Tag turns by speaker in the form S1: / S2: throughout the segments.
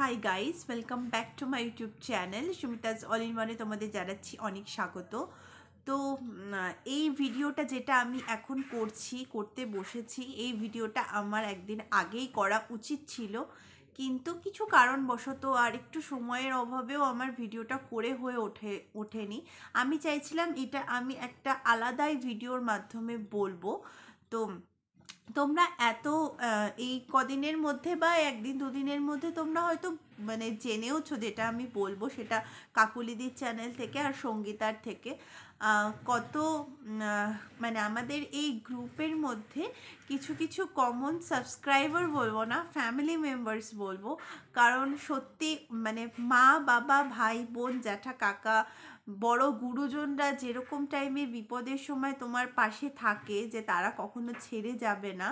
S1: high guys welcome back to my YouTube channel Sumita's all in ওয়ানে তোমাদের জানাচ্ছি অনেক স্বাগত তো এই ভিডিওটা যেটা আমি এখন করছি করতে বসেছি এই ভিডিওটা আমার একদিন আগেই করা উচিত ছিল কিন্তু কিছু কারণবশত আর একটু সময়ের অভাবেও আমার ভিডিওটা করে হয়ে ওঠে ওঠেনি আমি চাইছিলাম এটা আমি একটা আলাদাই ভিডিওর মাধ্যমে বলবো তো তোমরা এত এই কদিনের মধ্যে বা একদিন দুদিনের মধ্যে তোমরা হয়তো মানে জেনেওছো যেটা আমি বলবো সেটা কাকুলিদির চ্যানেল থেকে আর সঙ্গীতার থেকে কত মানে আমাদের এই গ্রুপের মধ্যে কিছু কিছু কমন সাবস্ক্রাইবার বলবো না ফ্যামিলি মেম্বার্স বলবো কারণ সত্যি মানে মা বাবা ভাই বোন জ্যাঠা কাকা বড় গুরুজনরা যেরকম টাইমে বিপদের সময় তোমার পাশে থাকে যে তারা কখনো ছেড়ে যাবে না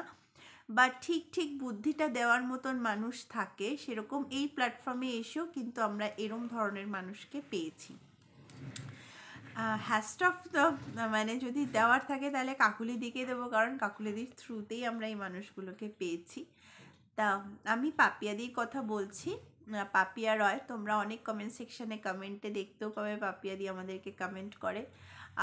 S1: বা ঠিক ঠিক বুদ্ধিটা দেওয়ার মতন মানুষ থাকে সেরকম এই প্ল্যাটফর্মে এসেও কিন্তু আমরা এরম ধরনের মানুষকে পেয়েছি অফ তো মানে যদি দেওয়ার থাকে তাহলে কাকুলি দিকে দেবো কারণ কাকুলিদির থ্রুতেই আমরা এই মানুষগুলোকে পেয়েছি তা আমি পাপিয়াদির কথা বলছি পাপিয়া রয় তোমরা অনেক কমেন্ট সেকশানে কমেন্টে দেখতেও পাবে পাপিয়া দি আমাদেরকে কমেন্ট করে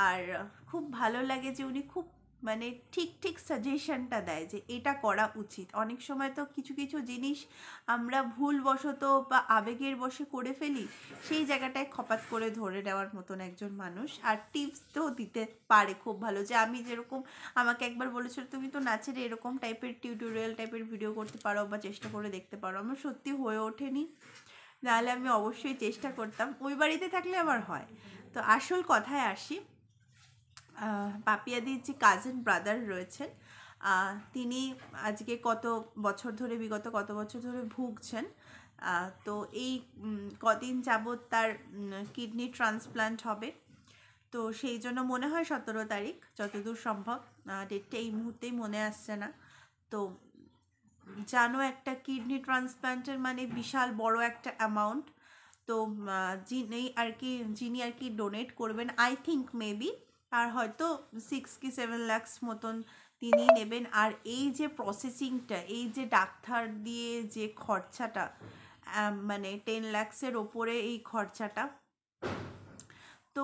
S1: আর খুব ভালো লাগে যে উনি খুব মানে ঠিক ঠিক সাজেশনটা দেয় যে এটা করা উচিত অনেক সময় তো কিছু কিছু জিনিস আমরা ভুলবশত বা আবেগের বসে করে ফেলি সেই জায়গাটায় খপাত করে ধরে নেওয়ার মতন একজন মানুষ আর টিপস তো দিতে পারে খুব ভালো যে আমি যেরকম আমাকে একবার বলেছিল তুমি তো নাচের এরকম টাইপের টিউটোরিয়াল টাইপের ভিডিও করতে পারো বা চেষ্টা করে দেখতে পারো আমার সত্যি হয়ে ওঠেনি নাহলে আমি অবশ্যই চেষ্টা করতাম ওই বাড়িতে থাকলে আমার হয় তো আসল কথায় আসি পাপিয়াদির যে কাজিন ব্রাদার রয়েছেন তিনি আজকে কত বছর ধরে বিগত কত বছর ধরে ভুগছেন তো এই কদিন যাবৎ তার কিডনি ট্রান্সপ্লান্ট হবে তো সেই জন্য মনে হয় সতেরো তারিখ যতদূর সম্ভব ডেটটা এই মুহূর্তেই মনে আসছে না তো জানো একটা কিডনি ট্রান্সপ্লান্টের মানে বিশাল বড় একটা অ্যামাউন্ট তো যিনি আর কি যিনি আর কি ডোনেট করবেন আই থিঙ্ক মেবি আর হয়তো সিক্স কি সেভেন ল্যাক্স মতন তিনি নেবেন আর এই যে প্রসেসিংটা এই যে ডাক্তার দিয়ে যে খরচাটা মানে টেন ল্যাক্সের ওপরে এই খরচাটা তো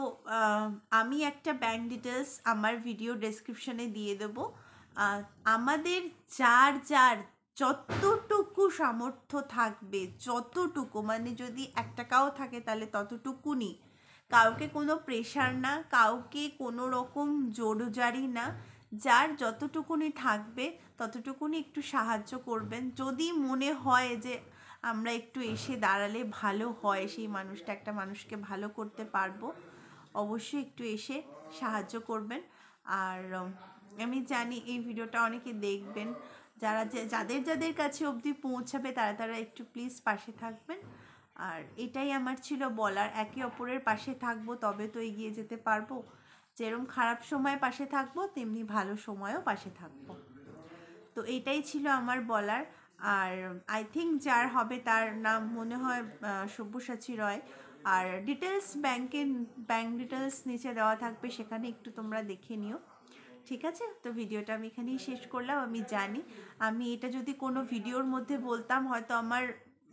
S1: আমি একটা ব্যাঙ্ক ডিটেলস আমার ভিডিও ডেসক্রিপশনে দিয়ে দেব আমাদের যার যার যতটুকু সামর্থ্য থাকবে যতটুকু মানে যদি এক টাকাও থাকে তাহলে ততটুকুনি কাউকে কোনো প্রেশার না কাউকে কোনো রকম জোরজারি না যার যতটুকুনি থাকবে ততটুকুনি একটু সাহায্য করবেন যদি মনে হয় যে আমরা একটু এসে দাঁড়ালে ভালো হয় সেই মানুষটা একটা মানুষকে ভালো করতে পারবো অবশ্যই একটু এসে সাহায্য করবেন আর আমি জানি এই ভিডিওটা অনেকে দেখবেন যারা যাদের যাদের কাছে অবধি পৌঁছাবে তারা তারা একটু প্লিজ পাশে থাকবেন আর এটাই আমার ছিল বলার একে অপরের পাশে থাকবো তবে তো এগিয়ে যেতে পারবো যেরম খারাপ সময় পাশে থাকবো তেমনি ভালো সময়ও পাশে থাকবো তো এটাই ছিল আমার বলার আর আই থিঙ্ক যার হবে তার নাম মনে হয় সব্যসাচী রয় আর ডিটেলস ব্যাংকের ব্যাংক ডিটেলস নিচে দেওয়া থাকবে সেখানে একটু তোমরা দেখে নিও ঠিক আছে তো ভিডিওটা আমি এখানেই শেষ করলাম আমি জানি আমি এটা যদি কোনো ভিডিওর মধ্যে বলতাম হয়তো আমার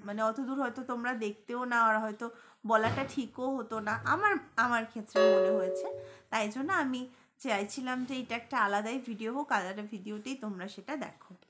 S1: মানে অত দূর হয়তো তোমরা দেখতেও না আর হয়তো বলাটা ঠিকও হতো না আমার আমার ক্ষেত্রে মনে হয়েছে তাই জন্য আমি চাইছিলাম যে এটা একটা আলাদাই ভিডিও হোক আলাদা ভিডিওতেই তোমরা সেটা দেখো